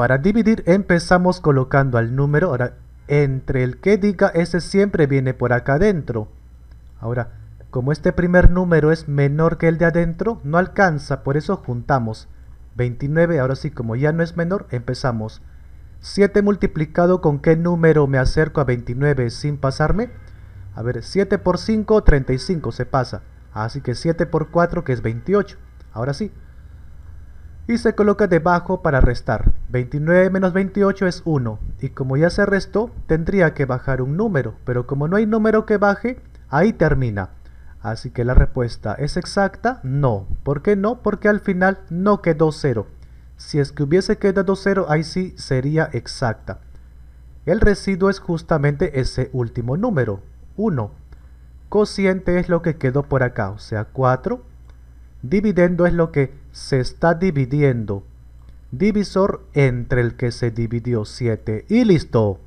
Para dividir empezamos colocando al número, ahora entre el que diga ese siempre viene por acá adentro. Ahora, como este primer número es menor que el de adentro, no alcanza, por eso juntamos 29, ahora sí como ya no es menor, empezamos. 7 multiplicado con qué número me acerco a 29 sin pasarme. A ver, 7 por 5, 35 se pasa. Así que 7 por 4 que es 28. Ahora sí. Y se coloca debajo para restar. 29 menos 28 es 1, y como ya se restó, tendría que bajar un número, pero como no hay número que baje, ahí termina. Así que la respuesta es exacta, no. ¿Por qué no? Porque al final no quedó 0. Si es que hubiese quedado 0, ahí sí sería exacta. El residuo es justamente ese último número, 1. Cociente es lo que quedó por acá, o sea 4. Dividendo es lo que se está dividiendo, divisor entre el que se dividió 7 y listo.